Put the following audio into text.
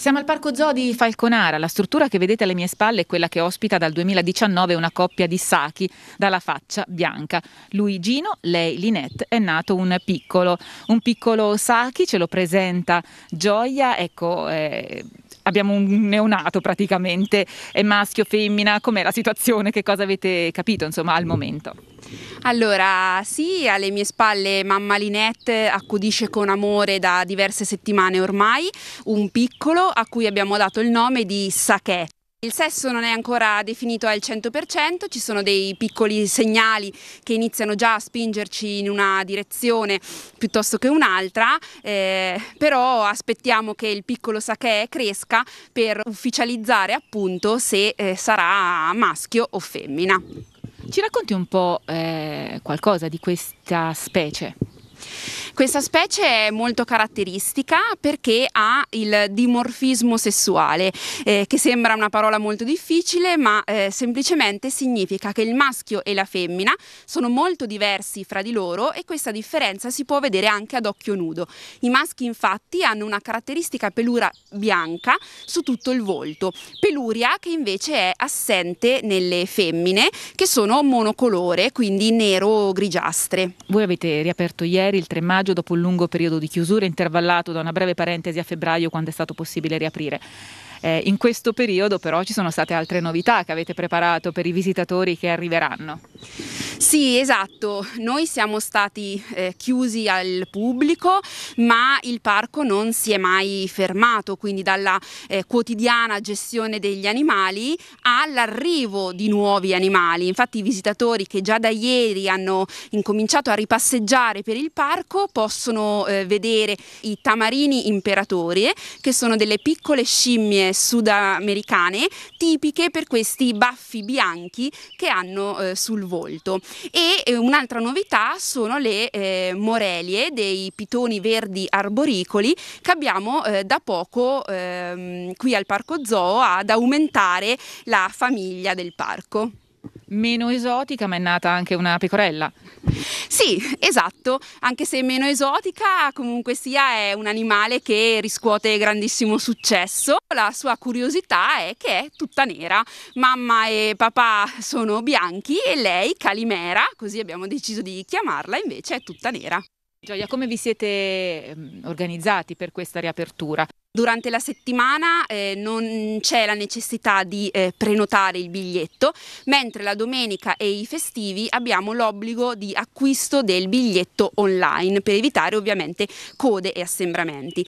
Siamo al Parco Zoo di Falconara, la struttura che vedete alle mie spalle è quella che ospita dal 2019 una coppia di sacchi dalla faccia bianca. Luigino, lei Linette, è nato un piccolo, un piccolo sacchi, ce lo presenta Gioia, ecco... Eh abbiamo un neonato praticamente, è maschio, femmina, com'è la situazione, che cosa avete capito insomma al momento? Allora sì, alle mie spalle mamma Linette accudisce con amore da diverse settimane ormai un piccolo a cui abbiamo dato il nome di Sachet. Il sesso non è ancora definito al 100%, ci sono dei piccoli segnali che iniziano già a spingerci in una direzione piuttosto che un'altra, eh, però aspettiamo che il piccolo sake cresca per ufficializzare appunto se eh, sarà maschio o femmina. Ci racconti un po' eh, qualcosa di questa specie? Questa specie è molto caratteristica perché ha il dimorfismo sessuale, eh, che sembra una parola molto difficile, ma eh, semplicemente significa che il maschio e la femmina sono molto diversi fra di loro e questa differenza si può vedere anche ad occhio nudo. I maschi infatti hanno una caratteristica pelura bianca su tutto il volto, peluria che invece è assente nelle femmine che sono monocolore, quindi nero-grigiastre. Voi avete riaperto ieri il 3 maggio maggio dopo un lungo periodo di chiusura intervallato da una breve parentesi a febbraio quando è stato possibile riaprire. Eh, in questo periodo però ci sono state altre novità che avete preparato per i visitatori che arriveranno. Sì, esatto, noi siamo stati eh, chiusi al pubblico, ma il parco non si è mai fermato, quindi dalla eh, quotidiana gestione degli animali all'arrivo di nuovi animali. Infatti i visitatori che già da ieri hanno incominciato a ripasseggiare per il parco possono eh, vedere i tamarini imperatori, che sono delle piccole scimmie sudamericane tipiche per questi baffi bianchi che hanno eh, sul volto. E eh, un'altra novità sono le eh, morelie dei pitoni verdi arboricoli che abbiamo eh, da poco ehm, qui al Parco Zoo ad aumentare la famiglia del parco meno esotica, ma è nata anche una pecorella. Sì, esatto, anche se meno esotica, comunque sia è un animale che riscuote grandissimo successo. La sua curiosità è che è tutta nera. Mamma e papà sono bianchi e lei, Calimera, così abbiamo deciso di chiamarla, invece è tutta nera. Gioia, come vi siete mm, organizzati per questa riapertura? Durante la settimana eh, non c'è la necessità di eh, prenotare il biglietto, mentre la domenica e i festivi abbiamo l'obbligo di acquisto del biglietto online per evitare ovviamente code e assembramenti.